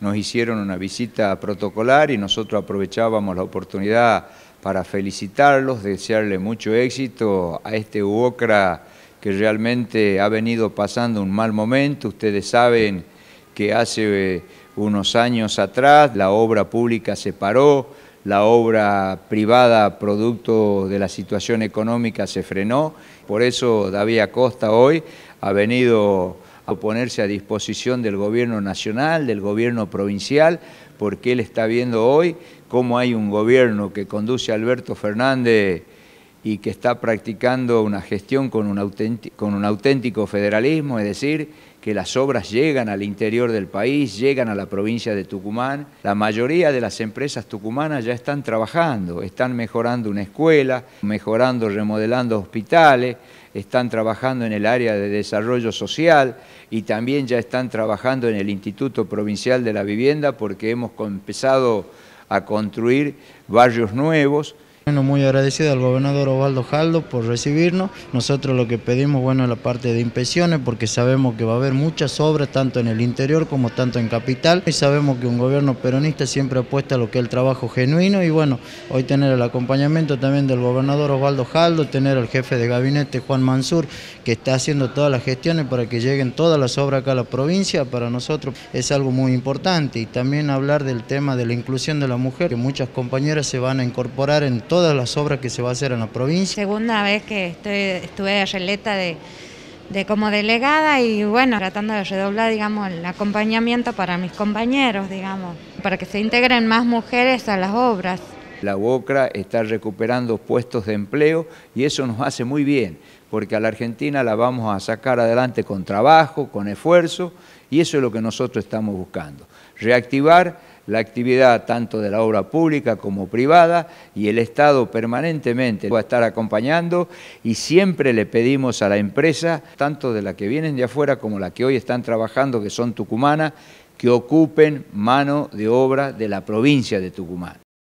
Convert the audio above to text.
nos hicieron una visita protocolar y nosotros aprovechábamos la oportunidad para felicitarlos, desearle mucho éxito a este UOCRA que realmente ha venido pasando un mal momento. Ustedes saben que hace eh, unos años atrás la obra pública se paró, la obra privada producto de la situación económica se frenó. Por eso David Acosta hoy ha venido ponerse a disposición del gobierno nacional, del gobierno provincial, porque él está viendo hoy cómo hay un gobierno que conduce a Alberto Fernández y que está practicando una gestión con un, auténtico, federalismo, es decir, que las obras llegan al interior del país, llegan a la provincia de Tucumán. La mayoría de las empresas tucumanas ya están trabajando, están mejorando una escuela, mejorando, remodelando hospitales, están trabajando en el área de desarrollo social y también ya están trabajando en el Instituto Provincial de la Vivienda porque hemos empezado a construir barrios nuevos. Bueno, muy agradecido al gobernador Osvaldo Jaldo por recibirnos. Nosotros lo que pedimos, bueno, la parte de inspecciones, porque sabemos que va a haber muchas obras, tanto en el interior como tanto en capital. Y sabemos que un gobierno peronista siempre apuesta a lo que es el trabajo genuino. Y bueno, hoy tener el acompañamiento también del gobernador Osvaldo Jaldo, tener al jefe de gabinete Juan Mansur, que está haciendo todas las gestiones para que lleguen todas las obras acá a la provincia, para nosotros es algo muy importante. Y también hablar del tema de la inclusión de la mujer, que muchas compañeras se van a incorporar en todas las obras que se va a hacer en la provincia. Segunda vez que estuve de releta de, como delegada y bueno, tratando de redoblar, digamos, el acompañamiento para mis compañeros, digamos, para que se integren más mujeres a las obras. La UOCRA está recuperando puestos de empleo y eso nos hace muy bien, porque a la Argentina la vamos a sacar adelante con trabajo, con esfuerzo, y eso es lo que nosotros estamos buscando. Reactivar la actividad tanto de la obra pública como privada y el Estado permanentemente va a estar acompañando y siempre le pedimos a la empresa, tanto de la que vienen de afuera como la que hoy están trabajando, que son tucumanas, que ocupen mano de obra de la provincia de Tucumán.